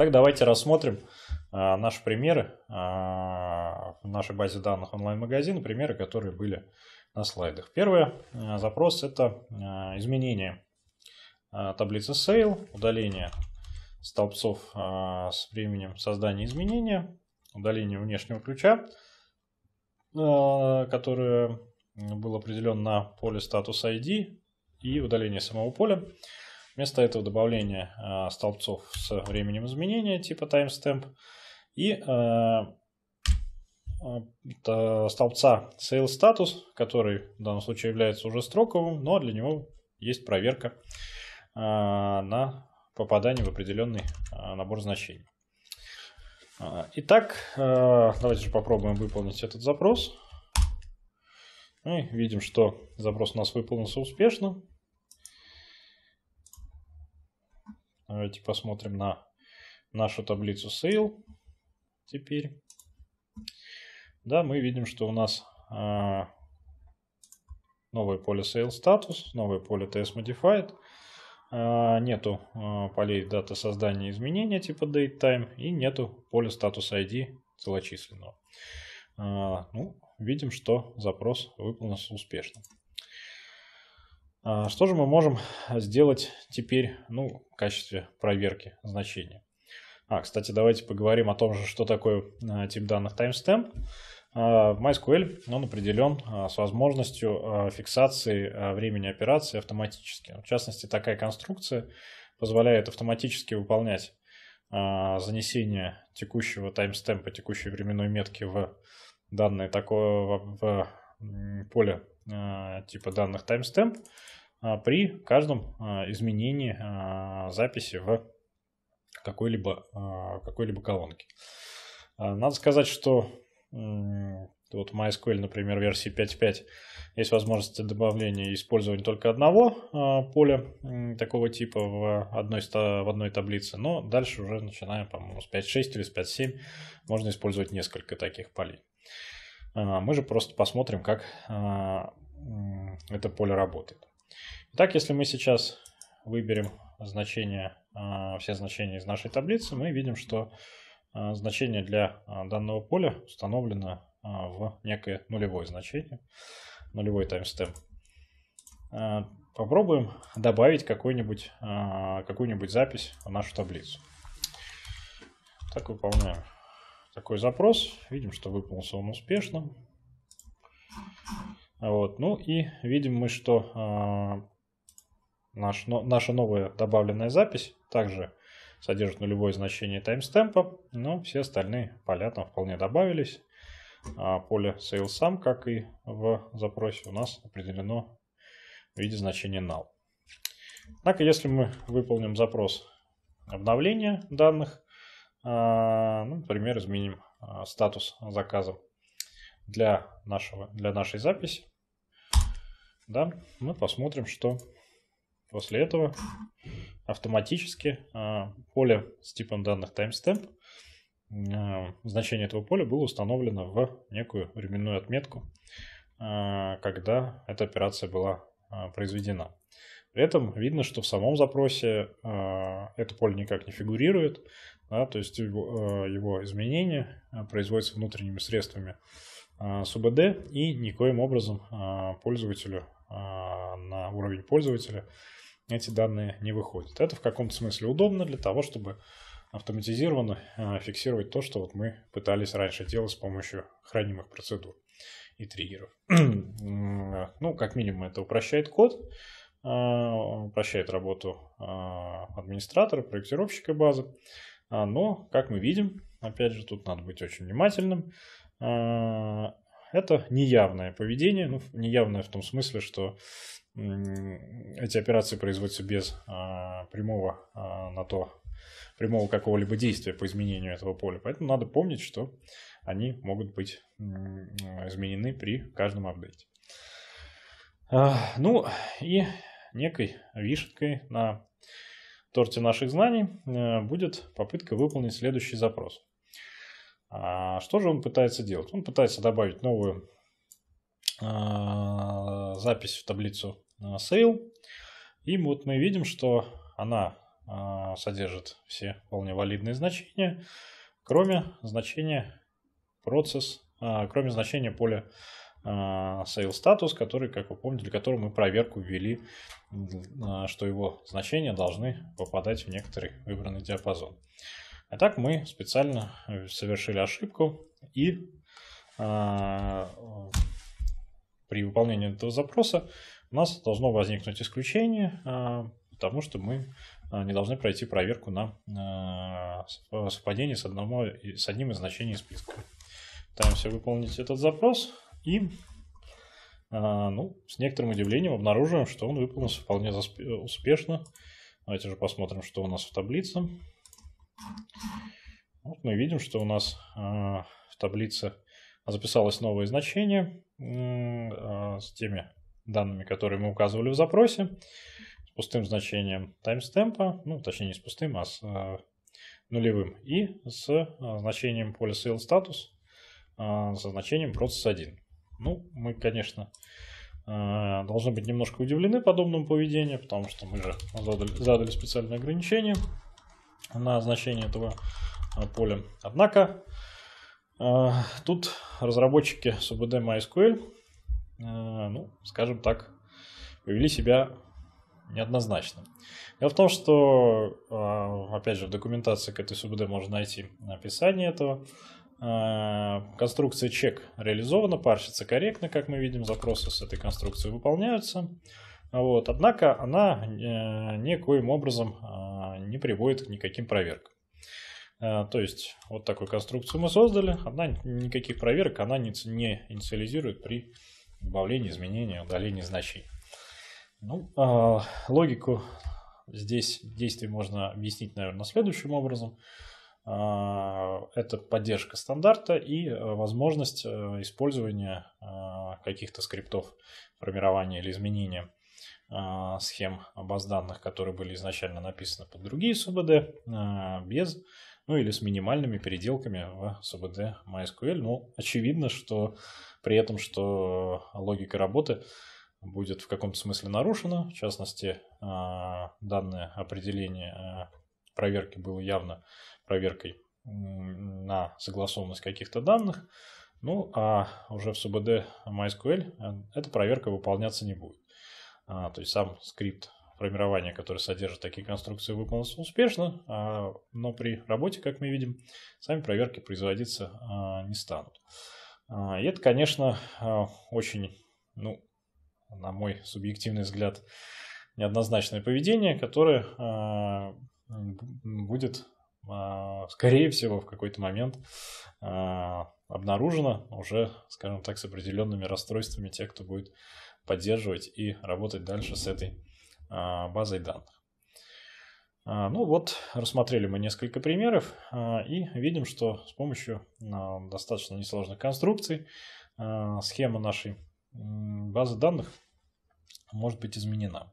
Так давайте рассмотрим а, наши примеры а, в нашей базе данных онлайн-магазина, примеры, которые были на слайдах. Первый а, запрос – это а, изменение а, таблицы Sale, удаление столбцов а, с временем создания изменения, удаление внешнего ключа, который был определен на поле статус ID и удаление самого поля. Вместо этого добавление э, столбцов с временем изменения типа timestamp и э, э, столбца sales status, который в данном случае является уже строковым, но для него есть проверка э, на попадание в определенный э, набор значений. Итак, давайте же попробуем выполнить этот запрос. Мы ну видим, что запрос у нас выполнился успешно. Давайте посмотрим на нашу таблицу Sale. Теперь, да, мы видим, что у нас а, новое поле Sale Status, новое поле TS Modified. А, нету а, полей дата создания изменения типа Date Time и нету поля статус ID целочисленного. А, ну, видим, что запрос выполнился успешно. А что же мы можем сделать теперь ну, в качестве проверки значения? А, кстати, давайте поговорим о том же, что такое а, тип данных timestamp. В а, MySQL он определен с возможностью фиксации времени операции автоматически. В частности, такая конструкция позволяет автоматически выполнять занесение текущего таймстемпа, текущей временной метки в данные такого в поле э, типа данных timestamp а, при каждом а, изменении а, записи в какой-либо какой либо колонке. Надо сказать, что вот MySQL, например, версии 5.5, есть возможность добавления и использования только одного поля такого типа в одной, в одной таблице, но дальше уже начинаем, по-моему, с 5.6 или с 5.7 можно использовать несколько таких полей. А, мы же просто посмотрим, как а, это поле работает. Итак, если мы сейчас выберем значения, а, все значения из нашей таблицы, мы видим, что значение для данного поля установлено в некое нулевое значение, нулевой таймстемп. Попробуем добавить какую-нибудь какую запись в нашу таблицу. Так, выполняем такой запрос. Видим, что выполнился он успешно. Вот. Ну и видим мы, что а, наш, но, наша новая добавленная запись также содержит нулевое значение таймстемпа, но все остальные поля там вполне добавились. А поле sales сам, как и в запросе, у нас определено в виде значения null. Однако, если мы выполним запрос обновления данных, а, ну, например, изменим а, статус заказа для, нашего, для нашей записи. Да, мы посмотрим, что после этого автоматически а, поле с типом данных timestamp, значение этого поля было установлено в некую временную отметку, когда эта операция была произведена. При этом видно, что в самом запросе э, это поле никак не фигурирует, да, то есть его, э, его изменения а, производятся внутренними средствами э, СУБД и никоим образом э, пользователю э, на уровень пользователя эти данные не выходят. Это в каком-то смысле удобно для того, чтобы автоматизированно э, фиксировать то, что вот мы пытались раньше делать с помощью хранимых процедур и триггеров. ну, как минимум, это упрощает код, упрощает а, работу а, администратора, проектировщика базы. А, но, как мы видим, опять же, тут надо быть очень внимательным, это неявное поведение, ну, неявное в том смысле, что эти операции производятся без прямого на то, прямого какого-либо действия по изменению этого поля. Поэтому надо помнить, что они могут быть изменены при каждом апдейте. Ну и некой вишенкой на торте наших знаний э, будет попытка выполнить следующий запрос. А, что же он пытается делать? Он пытается добавить новую а, запись в таблицу э, Sale. И вот мы видим, что она а, содержит все вполне валидные значения, кроме значения процесс, кроме значения поля а, sale статус, который, как вы помните, для которого мы проверку ввели, а, что его значения должны попадать в некоторый выбранный диапазон. А так мы специально э, совершили ошибку и а, при выполнении этого запроса у нас должно возникнуть исключение, потому что мы не должны пройти проверку на совпадение с, одному, с одним из значений списка. Пытаемся выполнить этот запрос. И а, ну, с некоторым удивлением обнаруживаем, что он выполнился вполне успешно. Давайте же посмотрим, что у нас в таблице. Вот мы видим, что у нас а, в таблице записалось новое значение а, с теми данными, которые мы указывали в запросе, с пустым значением таймстемпа, ну, точнее, не с пустым, а с нулевым, и с значением поля sale status, со значением process 1. Ну, мы, конечно, э, должны быть немножко удивлены подобному поведению, потому что мы же задали, задали специальные ограничения на значение этого э, поля. Однако, э, тут разработчики СУБД MySQL, ну, скажем так, повели себя неоднозначно. Дело в том, что, опять же, в документации к этой СУБД можно найти описание этого. А, конструкция чек реализована, парсится корректно, как мы видим, запросы с этой конструкцией выполняются. Вот. Однако она э, никоим образом а, не приводит к никаким проверкам. А, то есть вот такую конструкцию мы создали, она никаких проверок она не, не инициализирует при добавлении, изменении, удалении значений. Ну, логику здесь действий можно объяснить, наверное, следующим образом. А, это поддержка стандарта и э, возможность э, использования а, каких-то скриптов формирования или изменения а, схем баз данных, которые были изначально написаны под другие СУБД, без, ну или с минимальными переделками в СУБД MySQL. Ну, очевидно, что при этом, что логика работы будет в каком-то смысле нарушена, в частности, данное определение проверки было явно проверкой на согласованность каких-то данных. Ну, а уже в СУБД MySQL э, эта проверка выполняться не будет. А, то есть сам скрипт формирования, который содержит такие конструкции, выполнился успешно, а, но при работе, как мы видим, сами проверки производиться а, не станут. А, и это, конечно, а, очень, ну, на мой субъективный взгляд, неоднозначное поведение, которое а, будет, а, скорее всего, в какой-то момент а, обнаружено уже, скажем так, с определенными расстройствами те, кто будет поддерживать и работать дальше с этой а, базой данных. Ну вот, рассмотрели мы несколько примеров и видим, что с помощью достаточно несложных конструкций схема нашей базы данных может быть изменена.